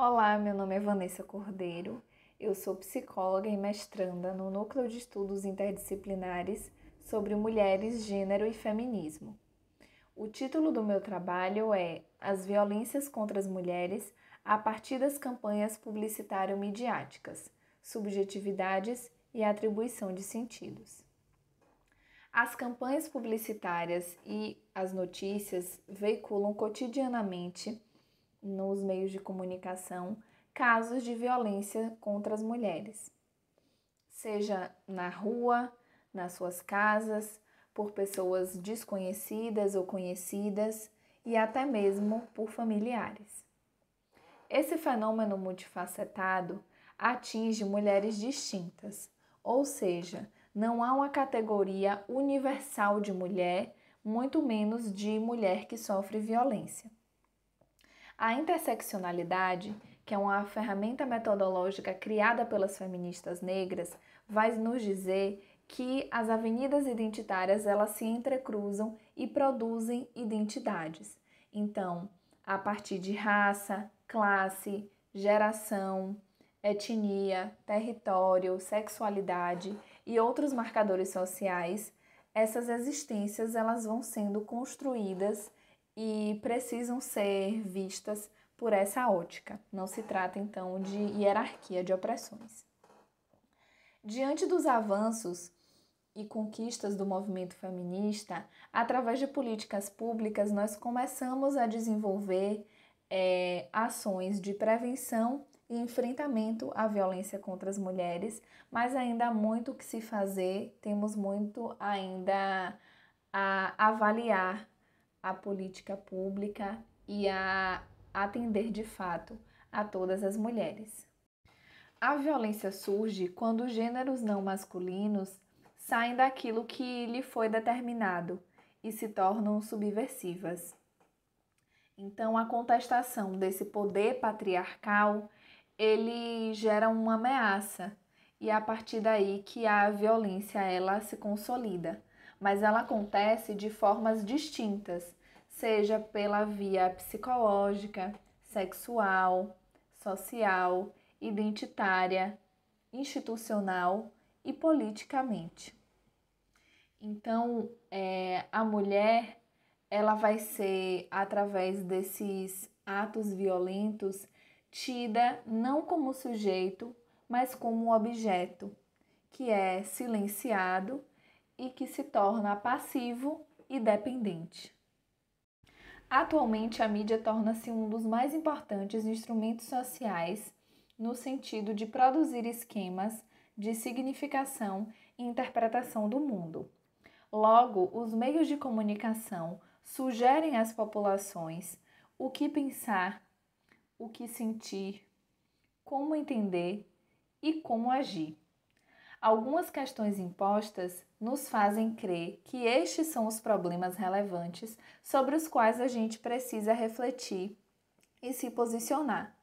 Olá, meu nome é Vanessa Cordeiro, eu sou psicóloga e mestranda no Núcleo de Estudos Interdisciplinares sobre Mulheres, Gênero e Feminismo. O título do meu trabalho é As Violências contra as Mulheres a partir das campanhas publicitário-midiáticas, subjetividades e atribuição de sentidos. As campanhas publicitárias e as notícias veiculam cotidianamente nos meios de comunicação casos de violência contra as mulheres, seja na rua, nas suas casas, por pessoas desconhecidas ou conhecidas e até mesmo por familiares. Esse fenômeno multifacetado atinge mulheres distintas, ou seja, não há uma categoria universal de mulher, muito menos de mulher que sofre violência. A interseccionalidade, que é uma ferramenta metodológica criada pelas feministas negras, vai nos dizer que as avenidas identitárias elas se entrecruzam e produzem identidades. Então, a partir de raça, classe, geração, etnia, território, sexualidade e outros marcadores sociais, essas existências elas vão sendo construídas e precisam ser vistas por essa ótica. Não se trata então de hierarquia de opressões. Diante dos avanços e conquistas do movimento feminista, através de políticas públicas, nós começamos a desenvolver é, ações de prevenção e enfrentamento à violência contra as mulheres, mas ainda há muito o que se fazer, temos muito ainda a avaliar a política pública e a atender de fato a todas as mulheres. A violência surge quando gêneros não masculinos saem daquilo que lhe foi determinado e se tornam subversivas. Então, a contestação desse poder patriarcal, ele gera uma ameaça e é a partir daí que a violência ela se consolida mas ela acontece de formas distintas, seja pela via psicológica, sexual, social, identitária, institucional e politicamente. Então, é, a mulher ela vai ser, através desses atos violentos, tida não como sujeito, mas como objeto, que é silenciado e que se torna passivo e dependente. Atualmente, a mídia torna-se um dos mais importantes instrumentos sociais no sentido de produzir esquemas de significação e interpretação do mundo. Logo, os meios de comunicação sugerem às populações o que pensar, o que sentir, como entender e como agir. Algumas questões impostas nos fazem crer que estes são os problemas relevantes sobre os quais a gente precisa refletir e se posicionar.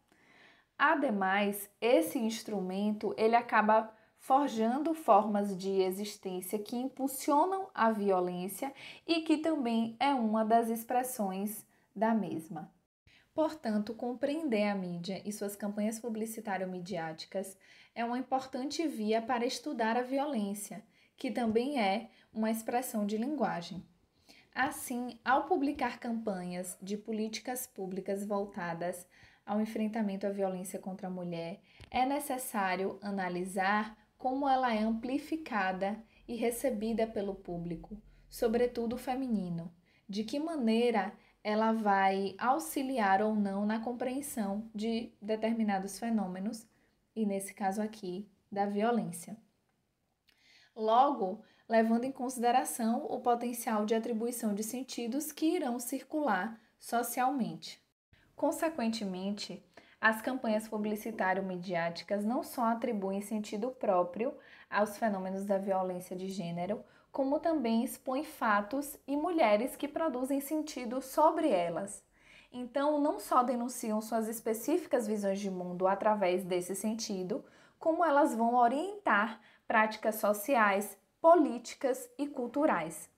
Ademais, esse instrumento ele acaba forjando formas de existência que impulsionam a violência e que também é uma das expressões da mesma. Portanto, compreender a mídia e suas campanhas publicitário-midiáticas é uma importante via para estudar a violência, que também é uma expressão de linguagem. Assim, ao publicar campanhas de políticas públicas voltadas ao enfrentamento à violência contra a mulher, é necessário analisar como ela é amplificada e recebida pelo público, sobretudo feminino, de que maneira ela vai auxiliar ou não na compreensão de determinados fenômenos e nesse caso aqui, da violência. Logo, levando em consideração o potencial de atribuição de sentidos que irão circular socialmente. Consequentemente, as campanhas publicitário-midiáticas não só atribuem sentido próprio aos fenômenos da violência de gênero, como também expõem fatos e mulheres que produzem sentido sobre elas. Então, não só denunciam suas específicas visões de mundo através desse sentido, como elas vão orientar práticas sociais, políticas e culturais.